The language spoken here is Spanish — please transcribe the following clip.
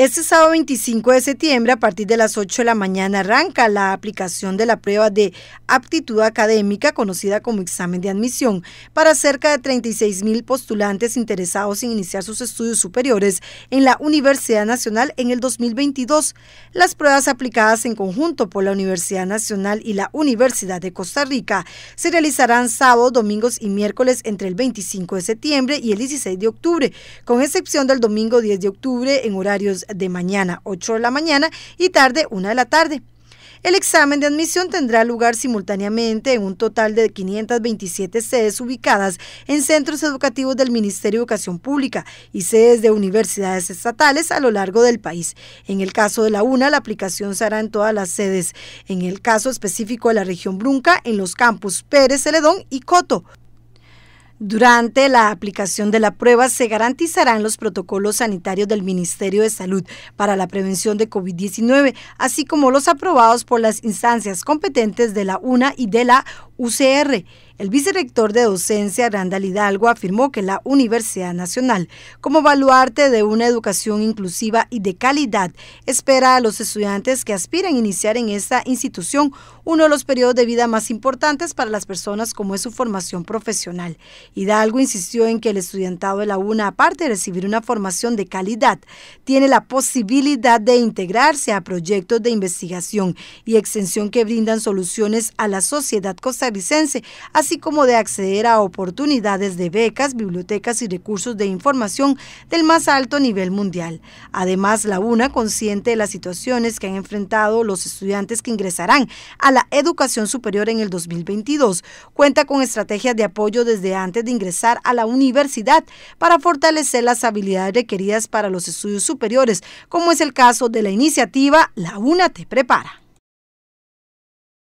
Este sábado 25 de septiembre, a partir de las 8 de la mañana, arranca la aplicación de la prueba de aptitud académica, conocida como examen de admisión, para cerca de 36 mil postulantes interesados en iniciar sus estudios superiores en la Universidad Nacional en el 2022. Las pruebas aplicadas en conjunto por la Universidad Nacional y la Universidad de Costa Rica se realizarán sábado, domingos y miércoles entre el 25 de septiembre y el 16 de octubre, con excepción del domingo 10 de octubre en horarios de mañana, 8 de la mañana, y tarde, 1 de la tarde. El examen de admisión tendrá lugar simultáneamente en un total de 527 sedes ubicadas en centros educativos del Ministerio de Educación Pública y sedes de universidades estatales a lo largo del país. En el caso de la UNA, la aplicación se hará en todas las sedes. En el caso específico de la región Brunca, en los campus Pérez, Celedón y Coto. Durante la aplicación de la prueba se garantizarán los protocolos sanitarios del Ministerio de Salud para la prevención de COVID-19, así como los aprobados por las instancias competentes de la UNA y de la UCR. El vicerector de docencia, Randall Hidalgo, afirmó que la Universidad Nacional, como baluarte de una educación inclusiva y de calidad, espera a los estudiantes que aspiran a iniciar en esta institución uno de los periodos de vida más importantes para las personas como es su formación profesional. Hidalgo insistió en que el estudiantado de la UNA, aparte de recibir una formación de calidad, tiene la posibilidad de integrarse a proyectos de investigación y extensión que brindan soluciones a la sociedad costarricense costarricense, así como de acceder a oportunidades de becas, bibliotecas y recursos de información del más alto nivel mundial. Además, la UNA, consciente de las situaciones que han enfrentado los estudiantes que ingresarán a la educación superior en el 2022, cuenta con estrategias de apoyo desde antes de ingresar a la universidad para fortalecer las habilidades requeridas para los estudios superiores, como es el caso de la iniciativa La UNA te prepara.